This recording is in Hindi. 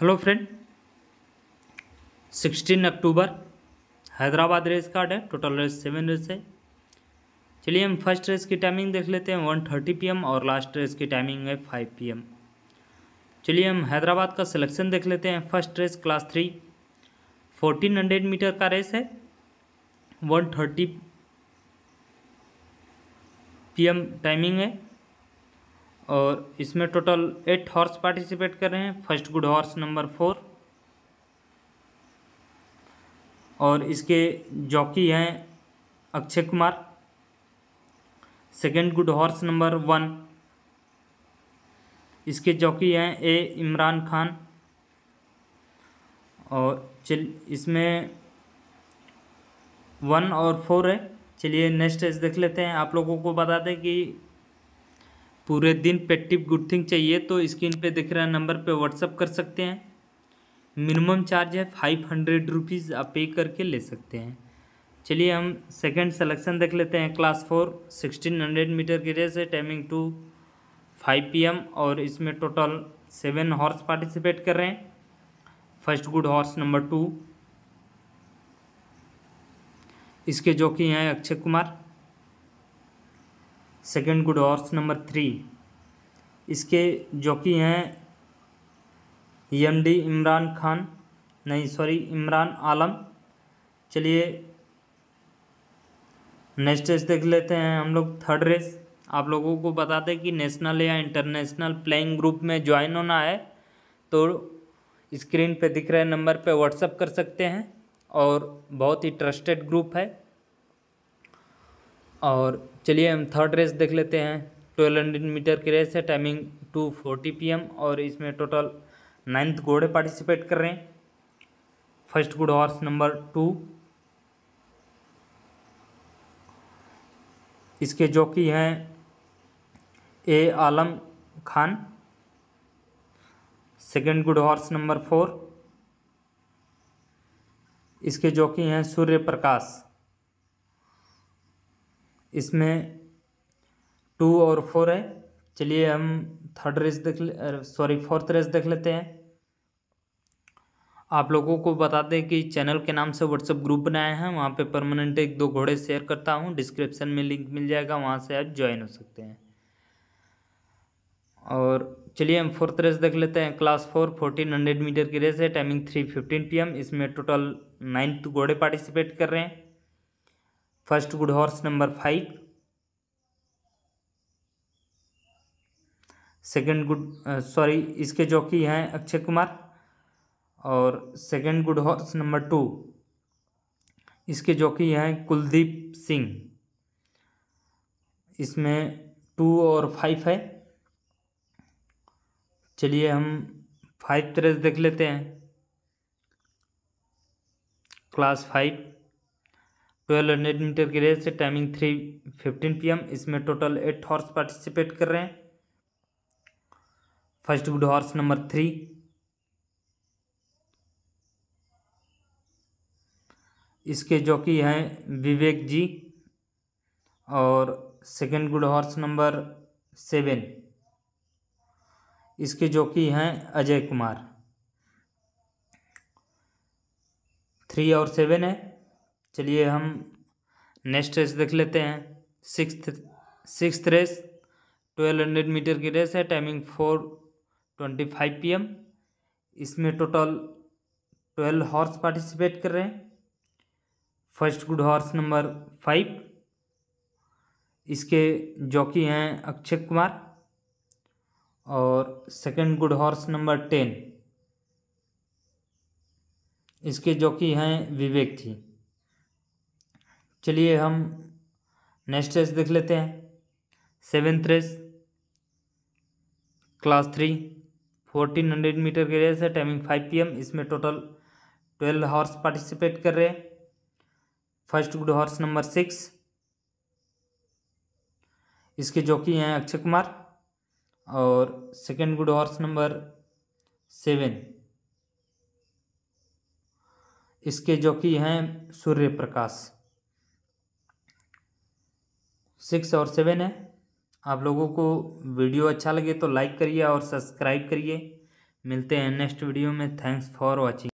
hello friend 16 October Hyderabad race card है टोटल रेस सेवन रेस है चलिए हम फर्स्ट रेस की टाइमिंग देख लेते हैं वन थर्टी पी और लास्ट रेस की टाइमिंग है फाइव पी चलिए हम हैदराबाद का सिलेक्शन देख लेते हैं first race class three fourteen hundred metre का रेस है वन थर्टी पी टाइमिंग है और इसमें टोटल एट हॉर्स पार्टिसिपेट कर रहे हैं first good horse number four और इसके जॉकी हैं Akshay Kumar second good horse number one इसके जॉकी हैं ए इमरान खान और चल इसमें वन और फोर है चलिए नेक्स्ट रेस देख लेते हैं आप लोगों को बता दें कि पूरे दिन पेड टिप गुड थिंग चाहिए तो स्क्रीन पे दिख रहा नंबर पे व्हाट्सअप कर सकते हैं मिनिमम चार्ज है फाइव हंड्रेड रुपीज़ आप पे करके ले सकते हैं चलिए हम सेकंड सिलेक्शन देख लेते हैं class four sixteen hundred metre की रेस है टाइमिंग टू फाइव पी और इसमें टोटल सेवन हॉर्स पार्टिसिपेट कर रहे हैं first good horse number two इसके जो कि हैं Akshay Kumar second good horse number three इसके जॉकी हैं यम डी इमरान खान नहीं सॉरी इमरान आलम चलिए नेक्स्ट रेस देख लेते हैं हम लोग थर्ड रेस आप लोगों को बता दें कि नेशनल या इंटरनेशनल प्लेइंग ग्रुप में ज्वाइन होना है तो स्क्रीन पे दिख रहे नंबर पे व्हाट्सअप कर सकते हैं और बहुत ही ट्रस्टेड ग्रुप है और चलिए हम थर्ड रेस देख लेते हैं ट्वेल्व हंड्रेड मीटर की रेस है टाइमिंग टू फोर्टी पी और इसमें टोटल नाइन्थ घोड़े पार्टिसिपेट कर रहे हैं first good horse number two इसके जॉकी हैं A Alam Khan second good horse number four इसके जॉकी हैं सूर्य प्रकाश इसमें टू और फोर है चलिए हम थर्ड रेस देख सॉरी फोर्थ रेस देख लेते हैं आप लोगों को बता दें कि चैनल के नाम से व्हाट्सअप ग्रुप बनाया है वहाँ पे परमानेंट एक दो घोड़े शेयर करता हूँ डिस्क्रिप्शन में लिंक मिल जाएगा वहाँ से आप ज्वाइन हो सकते हैं और चलिए हम फोर्थ रेस देख लेते हैं class four fourteen hundred metre की रेस है टाइमिंग थ्री फिफ्टीन पी इसमें टोटल नाइन्थ घोड़े पार्टिसिपेट कर रहे हैं first good horse number five second good sorry इसके जॉकी हैं अक्षय कुमार और second good horse number two इसके जॉकी हैं कुलदीप सिंह इसमें टू और फाइव है चलिए हम फाइव तरह देख लेते हैं class five twelve hundred metre की रेस है टाइमिंग थ्री फिफ्टीन पी इसमें टोटल एट हॉर्स पार्टिसिपेट कर रहे हैं first good horse number three इसके जॉकी हैं विवेक जी और second good horse number seven इसके जॉकी हैं अजय कुमार थ्री और सेवन है चलिए हम नेक्स्ट रेस देख लेते हैं six six race twelve hundred metre की रेस है timing four twenty five P M इसमें टोटल ट्वेल्व हॉर्स पार्टिसिपेट कर रहे हैं first good horse number five इसके जॉकी हैं अक्षय कुमार और second good horse number ten इसके जॉकी हैं विवेक जी चलिए हम नेक्स्ट रेस देख लेते हैं seventh race class three fourteen hundred metre की रेस है टाइमिंग फाइव पीएम इसमें टोटल ट्वेल्व हॉर्स पार्टिसिपेट कर रहे हैं first good horse number six इसके जॉकी हैं अक्षय कुमार और second good horse number seven इसके जॉकी हैं सूर्य प्रकाश सिक्स और सेवन है आप लोगों को वीडियो अच्छा लगे तो लाइक करिए और सब्सक्राइब करिए मिलते हैं नेक्स्ट वीडियो में थैंक्स फॉर वॉचिंग